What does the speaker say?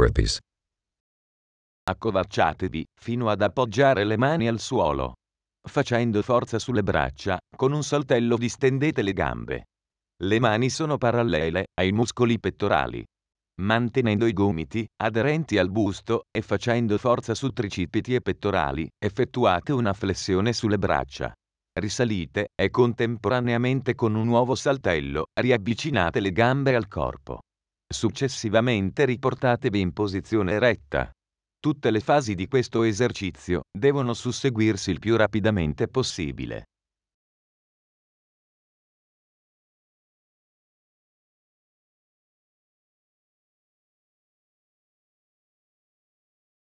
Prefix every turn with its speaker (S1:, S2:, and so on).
S1: burpees.
S2: Accovacciatevi fino ad appoggiare le mani al suolo. Facendo forza sulle braccia, con un saltello distendete le gambe. Le mani sono parallele ai muscoli pettorali. Mantenendo i gomiti aderenti al busto e facendo forza su tricipiti e pettorali, effettuate una flessione sulle braccia. Risalite e contemporaneamente con un nuovo saltello riavvicinate le gambe al corpo. Successivamente riportatevi in posizione eretta. Tutte le fasi di questo esercizio devono susseguirsi il più rapidamente possibile.